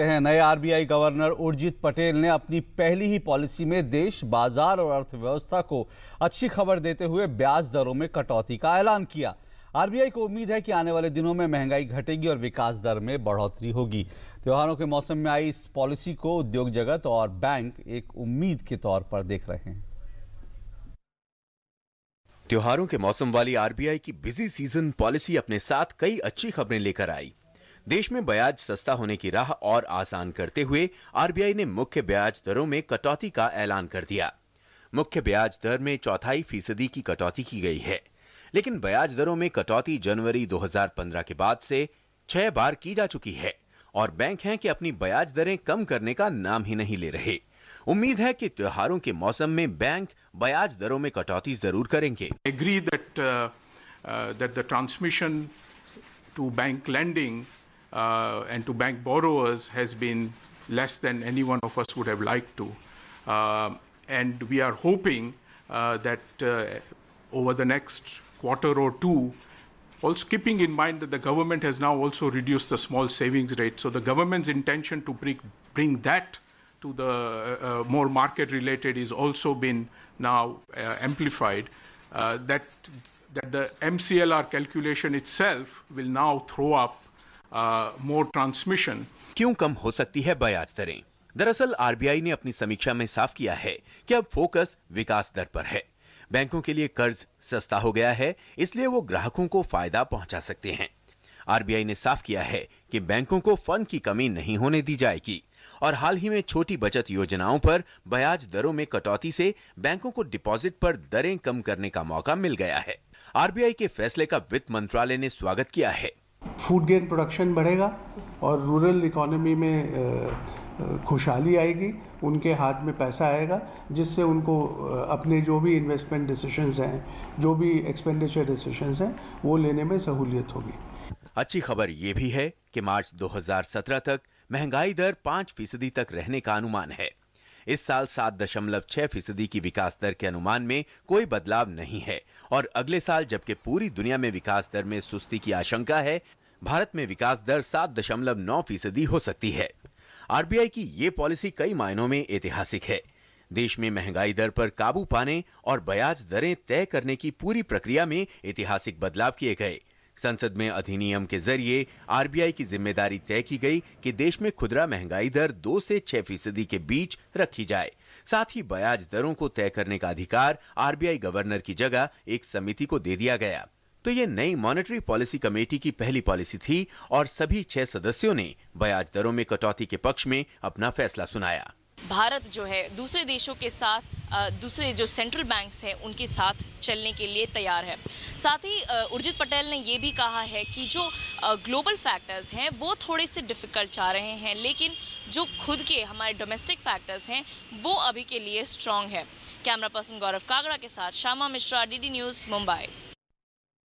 हैं नए RBI governor Urjit Patel ने अपनी पहली ही पॉलिसी में देश बाजार और अर्थव्यवस्था को अच्छी खबर देते हुए ब्याज दरों में कटौती का ऐलान किया आरबीआई को उम्मीद है कि आने वाले दिनों में महंगाई घटेगी और विकास दर में बढ़ोतरी होगी त्योहारों के मौसम में आई इस पॉलिसी को उद्योग जगत और बैंक एक उम्मीद के तौर पर देख रहे हैं त्योहारों के मौसम वाली आरबीआई की बिजी सीजन पॉलिसी अपने साथ कई अच्छी खबरें लेकर आई देश में ब्याज सस्ता होने की राह और आसान करते हुए आरबीआई ने मुख्य ब्याज दरों में कटौती का ऐलान कर दिया मुख्य ब्याज दर में चौथाई फीसदी की कटौती की गई है लेकिन ब्याज दरों में कटौती जनवरी 2015 के बाद से छह बार की जा चुकी है और बैंक हैं कि अपनी ब्याज दरें कम करने का नाम ही नहीं ले रहे उम्मीद है कि त्योहारों के मौसम में बैंक ब्याज दरों में कटौती जरूर करेंगे agree that that the transmission to bank lending uh, and to bank borrowers has been less than any one of us would have liked to. Uh, and we are hoping uh, that uh, over the next quarter or two, also keeping in mind that the government has now also reduced the small savings rate. So the government's intention to bring, bring that to the uh, uh, more market related is also been now amplified. that, that the MCLR calculation itself will now throw up more uh, transmission क्यों कम हो सकती है ब्याज दरें दरअसल RBI ने अपनी समीक्षा में साफ किया है कि अब फोकस विकास दर पर है बैंकों के लिए कर्ज सस्ता हो गया है इसलिए वो ग्राहकों को फायदा पहुंचा सकते हैं आरबीआई ने साफ किया है कि बैंकों को फंड की कमी नहीं होने दी जाएगी और हाल ही में छोटी बचत योजनाओं पर ब्याज दरों में कटौती से बैंकों को डिपॉजिट पर दरें कम करने का मौका मिल गया है आरबीआई के फैसले का वित्त मंत्रालय ने स्वागत किया है फूड गेन प्रोडक्शन बढ़ेगा और रूरल इकोनॉमी में खुशहाली आएगी उनके हाथ में पैसा आएगा जिससे उनको अपने जो भी इन्वेस्टमेंट डिसीशंस हैं जो भी एक्सपेंडिचर डिसीशंस हैं वो लेने में सहूलियत होगी अच्छी खबर ये भी है कि मार्च 2017 तक महंगाई दर पाँच फीसदी तक रहने का अनुमान है इस साल सात दशमलव छह फीसदी की विकास दर के अनुमान में कोई बदलाव नहीं है और अगले साल जबकि पूरी दुनिया में विकास दर में सुस्ती की आशंका है भारत में विकास दर सात दशमलव नौ फीसदी हो सकती है आरबीआई की ये पॉलिसी कई मायनों में ऐतिहासिक है देश में महंगाई दर पर काबू पाने और ब्याज दरें तय करने की पूरी प्रक्रिया में ऐतिहासिक बदलाव किए गए संसद में अधिनियम के जरिए आरबीआई की जिम्मेदारी तय की गई कि देश में खुदरा महंगाई दर दो से छह फीसदी के बीच रखी जाए साथ ही ब्याज दरों को तय करने का अधिकार आरबीआई गवर्नर की जगह एक समिति को दे दिया गया तो ये नई मॉनेटरी पॉलिसी कमेटी की पहली पॉलिसी थी और सभी छह सदस्यों ने ब्याज दरों में कटौती के पक्ष में अपना फैसला सुनाया भारत जो है दूसरे देशों के साथ दूसरे जो सेंट्रल बैंक्स हैं उनके साथ चलने के लिए तैयार है साथ ही उर्जित पटेल ने ये भी कहा है कि जो ग्लोबल फैक्टर्स हैं वो थोड़े से डिफ़िकल्ट आ रहे हैं लेकिन जो खुद के हमारे डोमेस्टिक फैक्टर्स हैं वो अभी के लिए स्ट्रॉन्ग है कैमरा पर्सन गौरव कागड़ा के साथ श्यामा मिश्रा डी न्यूज़ मुंबई